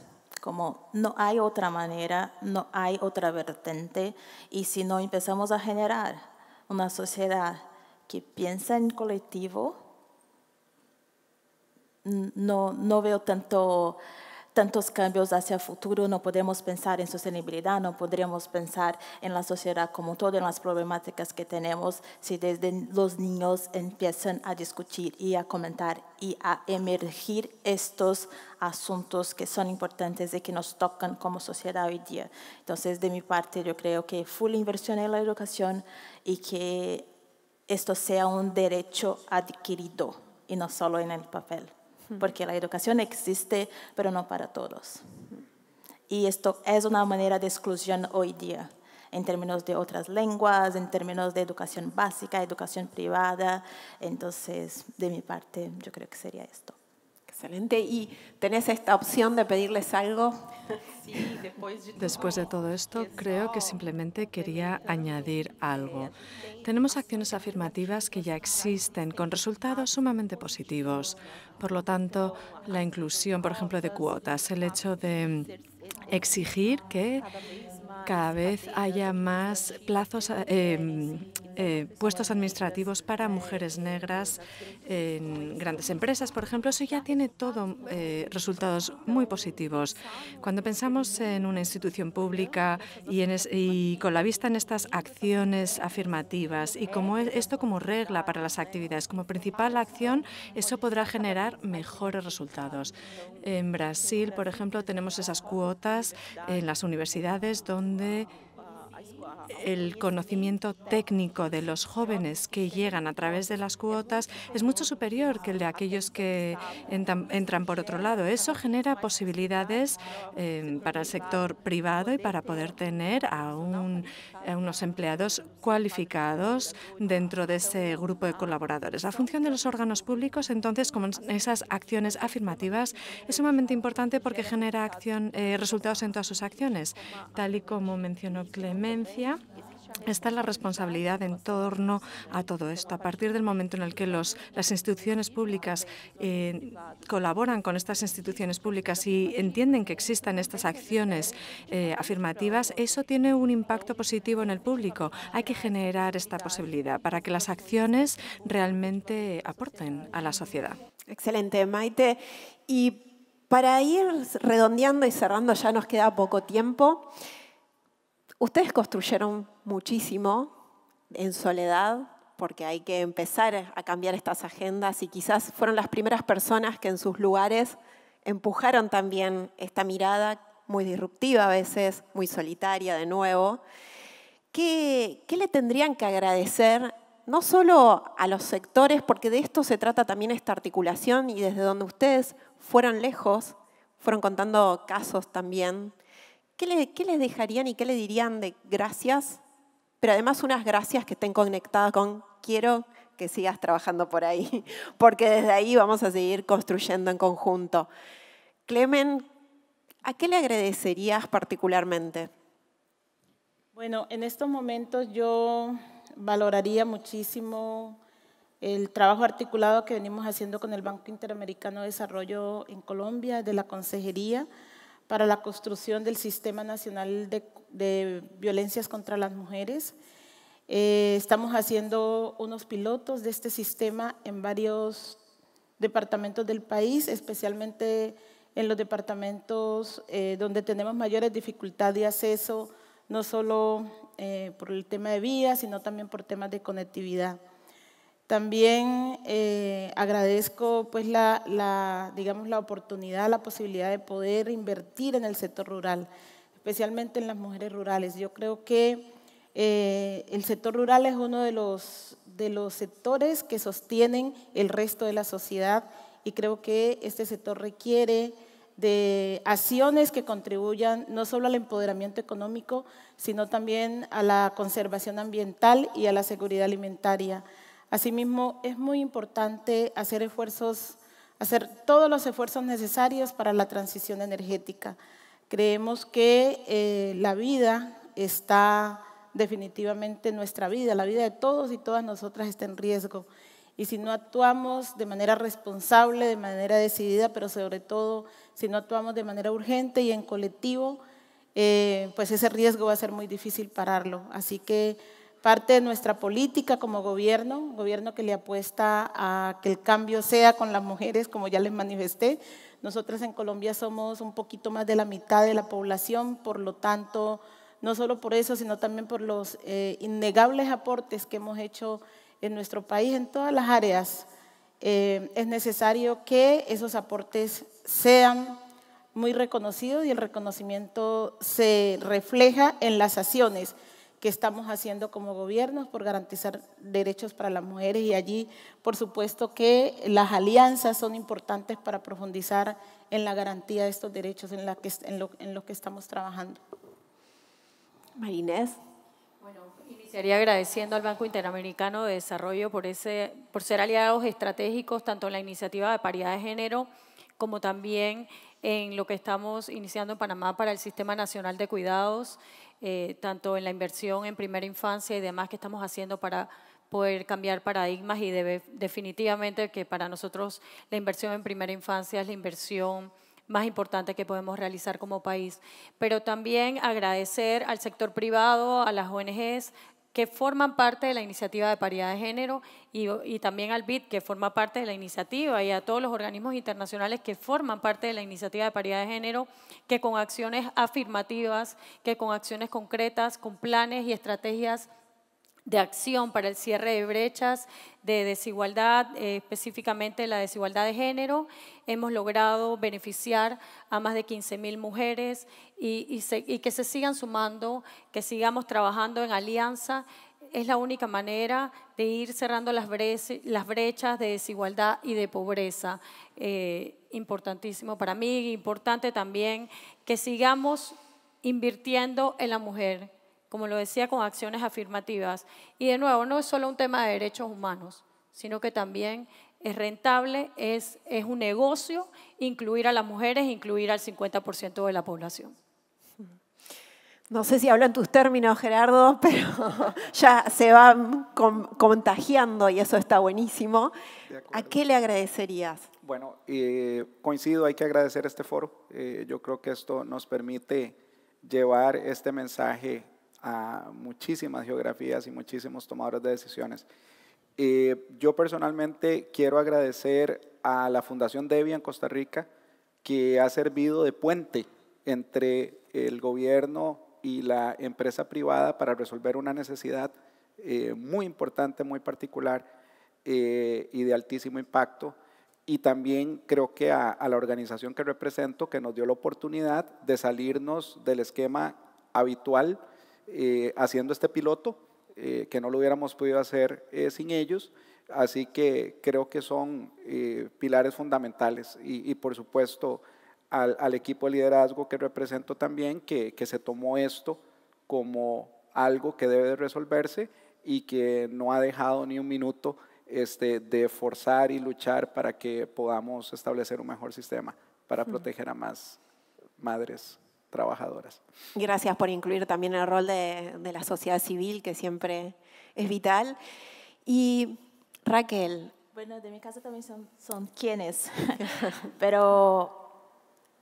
como no hay otra manera, no hay otra vertente, y si no empezamos a generar una sociedad que piensa en colectivo, no, no veo tanto tantos cambios hacia el futuro, no podemos pensar en sostenibilidad, no podríamos pensar en la sociedad como todo, en las problemáticas que tenemos, si desde los niños empiezan a discutir y a comentar y a emergir estos asuntos que son importantes y que nos tocan como sociedad hoy día. Entonces, de mi parte, yo creo que full inversión en la educación y que esto sea un derecho adquirido y no solo en el papel porque la educación existe, pero no para todos. Y esto es una manera de exclusión hoy día, en términos de otras lenguas, en términos de educación básica, educación privada. Entonces, de mi parte, yo creo que sería esto. Excelente. ¿Y tenés esta opción de pedirles algo? *laughs* Después de todo esto, creo que simplemente quería añadir algo. Tenemos acciones afirmativas que ya existen con resultados sumamente positivos. Por lo tanto, la inclusión, por ejemplo, de cuotas, el hecho de exigir que cada vez haya más plazos, eh, eh, puestos administrativos para mujeres negras en grandes empresas, por ejemplo, eso ya tiene todo eh, resultados muy positivos. Cuando pensamos en una institución pública y, con la vista en estas acciones afirmativas y como e, esto como regla para las actividades, como principal acción, eso podrá generar mejores resultados. En Brasil, por ejemplo, tenemos esas cuotas en las universidades donde 근데 el conocimiento técnico de los jóvenes que llegan a través de las cuotas es mucho superior que el de aquellos que entran, por otro lado. Eso genera posibilidades eh, para el sector privado y para poder tener a, unos empleados cualificados dentro de ese grupo de colaboradores. La función de los órganos públicos, entonces, como esas acciones afirmativas, es sumamente importante porque genera acción, eh, resultados en todas sus acciones, tal y como mencionó Clemencia está la responsabilidad en torno a todo esto. A partir del momento en el que las instituciones públicas eh, colaboran con estas instituciones públicas y entienden que existan estas acciones eh, afirmativas, eso tiene un impacto positivo en el público. Hay que generar esta posibilidad para que las acciones realmente aporten a la sociedad. Excelente, Maite. Y para ir redondeando y cerrando, ya nos queda poco tiempo. Ustedes construyeron muchísimo en soledad, porque hay que empezar a cambiar estas agendas y quizás fueron las primeras personas que en sus lugares empujaron también esta mirada muy disruptiva a veces, muy solitaria de nuevo. ¿Qué, le tendrían que agradecer no solo a los sectores, porque de esto se trata también esta articulación y desde donde ustedes fueron lejos, fueron contando casos también ¿qué, les dejarían y qué le dirían de gracias? Pero además unas gracias que estén conectadas con quiero que sigas trabajando por ahí, *laughs* porque desde ahí vamos a seguir construyendo en conjunto. Clemen, ¿a qué le agradecerías particularmente? Bueno, en estos momentos yo valoraría muchísimo el trabajo articulado que venimos haciendo con el Banco Interamericano de Desarrollo en Colombia, de la Consejería para la construcción del Sistema Nacional de, Violencias contra las Mujeres. Eh, estamos haciendo unos pilotos de este sistema en varios departamentos del país, especialmente en los departamentos eh, donde tenemos mayores dificultades de acceso, no solo eh, por el tema de vías, sino también por temas de conectividad. También eh, agradezco pues, la, digamos, la oportunidad, la posibilidad de poder invertir en el sector rural, especialmente en las mujeres rurales. Yo creo que eh, el sector rural es uno de los, de los sectores que sostienen el resto de la sociedad y creo que este sector requiere de acciones que contribuyan no solo al empoderamiento económico, sino también a la conservación ambiental y a la seguridad alimentaria. Asimismo, es muy importante hacer esfuerzos, hacer todos los esfuerzos necesarios para la transición energética. Creemos que eh, la vida está definitivamente nuestra vida, la vida de todos y todas nosotras está en riesgo. Y si no actuamos de manera responsable, de manera decidida, pero sobre todo si no actuamos de manera urgente y en colectivo, eh, pues ese riesgo va a ser muy difícil pararlo. Así que parte de nuestra política como gobierno, gobierno que le apuesta a que el cambio sea con las mujeres, como ya les manifesté. Nosotras en Colombia somos un poquito más de la mitad de la población, por lo tanto, no solo por eso, sino también por los eh, innegables aportes que hemos hecho en nuestro país, en todas las áreas. Eh, es necesario que esos aportes sean muy reconocidos y el reconocimiento se refleja en las acciones que estamos haciendo como gobiernos por garantizar derechos para las mujeres y allí, por supuesto, que las alianzas son importantes para profundizar en la garantía de estos derechos en, la que, en, lo, que estamos trabajando. Marinés. Bueno, iniciaría agradeciendo al Banco Interamericano de Desarrollo por, ese, por ser aliados estratégicos tanto en la iniciativa de paridad de género como también en lo que estamos iniciando en Panamá para el Sistema Nacional de Cuidados eh, tanto en la inversión en primera infancia y demás que estamos haciendo para poder cambiar paradigmas y definitivamente que para nosotros la inversión en primera infancia es la inversión más importante que podemos realizar como país. Pero también agradecer al sector privado, a las ONGs, que forman parte de la iniciativa de paridad de género y, también al BID, que forma parte de la iniciativa, y a todos los organismos internacionales que forman parte de la iniciativa de paridad de género, que con acciones afirmativas, que con acciones concretas, con planes y estrategias de acción para el cierre de brechas de desigualdad, eh, específicamente la desigualdad de género. Hemos logrado beneficiar a más de 15.000 mujeres y, que se sigan sumando, que sigamos trabajando en alianza es la única manera de ir cerrando las, brechas de desigualdad y de pobreza. Eh, importantísimo para mí, importante también que sigamos invirtiendo en la mujer, como lo decía, con acciones afirmativas. Y de nuevo, no es solo un tema de derechos humanos, sino que también es rentable, es, es un negocio incluir a las mujeres, incluir al 50% de la población. No sé si hablo en tus términos, Gerardo, *laughs* pero ya se van contagiando y eso está buenísimo. ¿A qué le agradecerías? Bueno, eh, coincido, hay que agradecer este foro. Eh, yo creo que esto nos permite llevar este mensaje a muchísimas geografías y muchísimos tomadores de decisiones. Eh, yo personalmente quiero agradecer a la Fundación Debian Costa Rica, que ha servido de puente entre el gobierno y la empresa privada para resolver una necesidad eh, muy importante, muy particular eh, y de altísimo impacto. Y también creo que a, a la organización que represento, que nos dio la oportunidad de salirnos del esquema habitual eh, haciendo este piloto, eh, que no lo hubiéramos podido hacer eh, sin ellos. Así que creo que son pilares fundamentales y, por supuesto al, equipo de liderazgo que represento también, que, se tomó esto como algo que debe resolverse y que no ha dejado ni un minuto este, de forzar y luchar para que podamos establecer un mejor sistema para proteger a más madres trabajadoras. Gracias por incluir también el rol de, la sociedad civil, que siempre es vital. Y Raquel. Bueno, de mi casa también son, quienes, *laughs* pero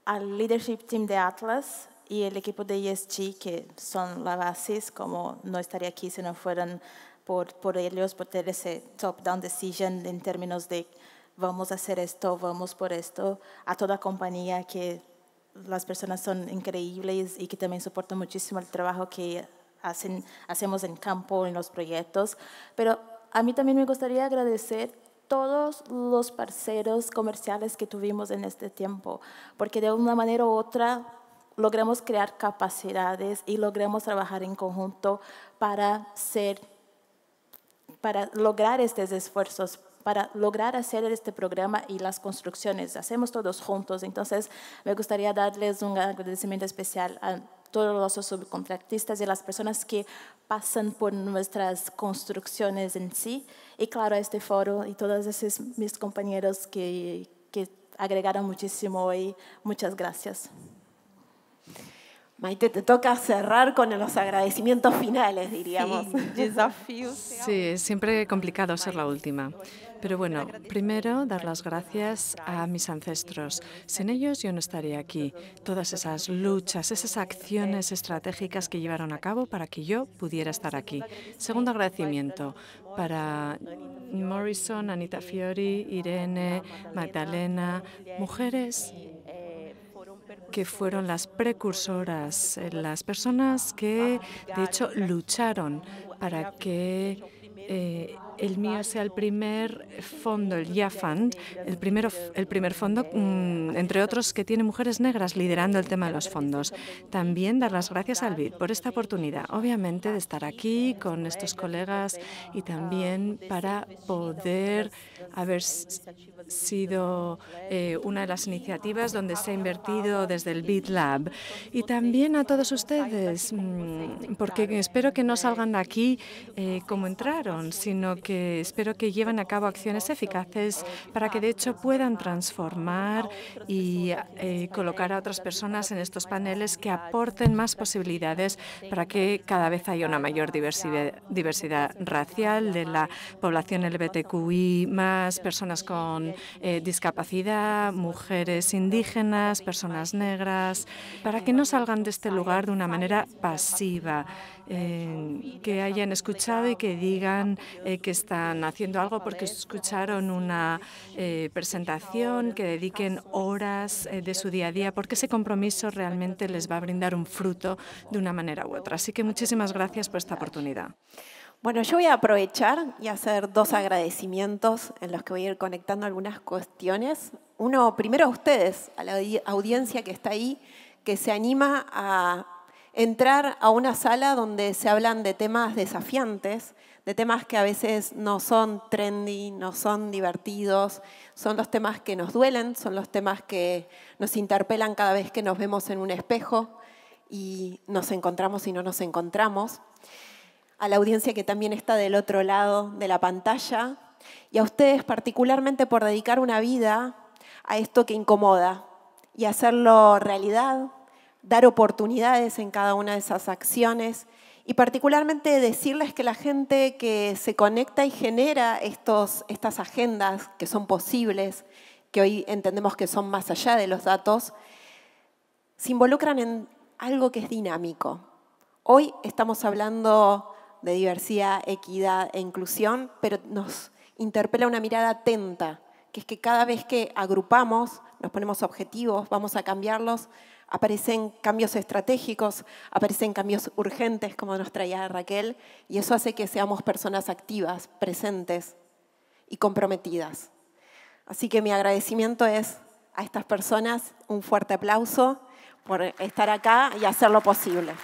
al leadership team de Atlas y el equipo de ESG, que son la base, como no estaría aquí si no fueran por, por ellos, por tener ese top-down decision en términos de vamos a hacer esto, vamos por esto, a toda compañía que las personas son increíbles y que también soportan muchísimo el trabajo que hacemos en campo, en los proyectos. Pero a mí también me gustaría agradecer todos los parceros comerciales que tuvimos en este tiempo, porque de una manera u otra logramos crear capacidades y logramos trabajar en conjunto para ser para lograr estos esfuerzos para lograr hacer este programa y las construcciones. Hacemos todos juntos, entonces me gustaría darles un agradecimiento especial a todos los subcontratistas y las personas que pasan por nuestras construcciones en sí, y claro, a este foro y todos esos mis compañeros que, que agregaron muchísimo hoy. Muchas gracias. Maite, te toca cerrar con los agradecimientos finales, diríamos. *laughs* Sí, siempre complicado ser la última. Pero bueno, primero dar las gracias a mis ancestros. Sin ellos yo no estaría aquí. Todas esas luchas, esas acciones estratégicas que llevaron a cabo para que yo pudiera estar aquí. Segundo agradecimiento para Morrison, Anita Fiori, Irene, Magdalena, mujeres que fueron las precursoras, eh, las personas que de hecho lucharon para que eh, el mío sea el primer fondo, el YAFAN, el, primero, el primer fondo, mm, entre otros, que tiene mujeres negras liderando el tema de los fondos. También dar las gracias al BID por esta oportunidad, obviamente, de estar aquí con estos colegas y también para poder haber sido eh, una de las iniciativas donde se ha invertido desde el BitLab. Y también a todos ustedes, mm, porque espero que no salgan de aquí eh, como entraron, sino que espero que lleven a cabo acciones eficaces para que de hecho puedan transformar y eh, colocar a otras personas en estos paneles que aporten más posibilidades para que cada vez haya una mayor diversidad, diversidad racial de la población LGBTQI, más personas con eh, discapacidad, mujeres indígenas, personas negras, para que no salgan de este lugar de una manera pasiva, eh, que hayan escuchado y que digan eh, que están haciendo algo porque escucharon una presentación, que dediquen horas de su día a día, porque ese compromiso realmente les va a brindar un fruto de una manera u otra. Así que muchísimas gracias por esta oportunidad. Bueno, yo voy a aprovechar y hacer dos agradecimientos en los que voy a ir conectando algunas cuestiones. Uno, primero a ustedes, a la audiencia que está ahí, que se anima a entrar a una sala donde se hablan de temas desafiantes, de temas que a veces no son trendy, no son divertidos, son los temas que nos duelen, son los temas que nos interpelan cada vez que nos vemos en un espejo y nos encontramos y no nos encontramos a la audiencia que también está del otro lado de la pantalla y a ustedes particularmente por dedicar una vida a esto que incomoda y hacerlo realidad, dar oportunidades en cada una de esas acciones y particularmente decirles que la gente que se conecta y genera estos, estas agendas que son posibles, que hoy entendemos que son más allá de los datos, se involucran en algo que es dinámico. Hoy estamos hablando de diversidad, equidad e inclusión, pero nos interpela una mirada atenta, que es que cada vez que agrupamos, nos ponemos objetivos, vamos a cambiarlos, aparecen cambios estratégicos, aparecen cambios urgentes, como nos traía Raquel, y eso hace que seamos personas activas, presentes y comprometidas. Así que mi agradecimiento es a estas personas, un fuerte aplauso por estar acá y hacer lo posible.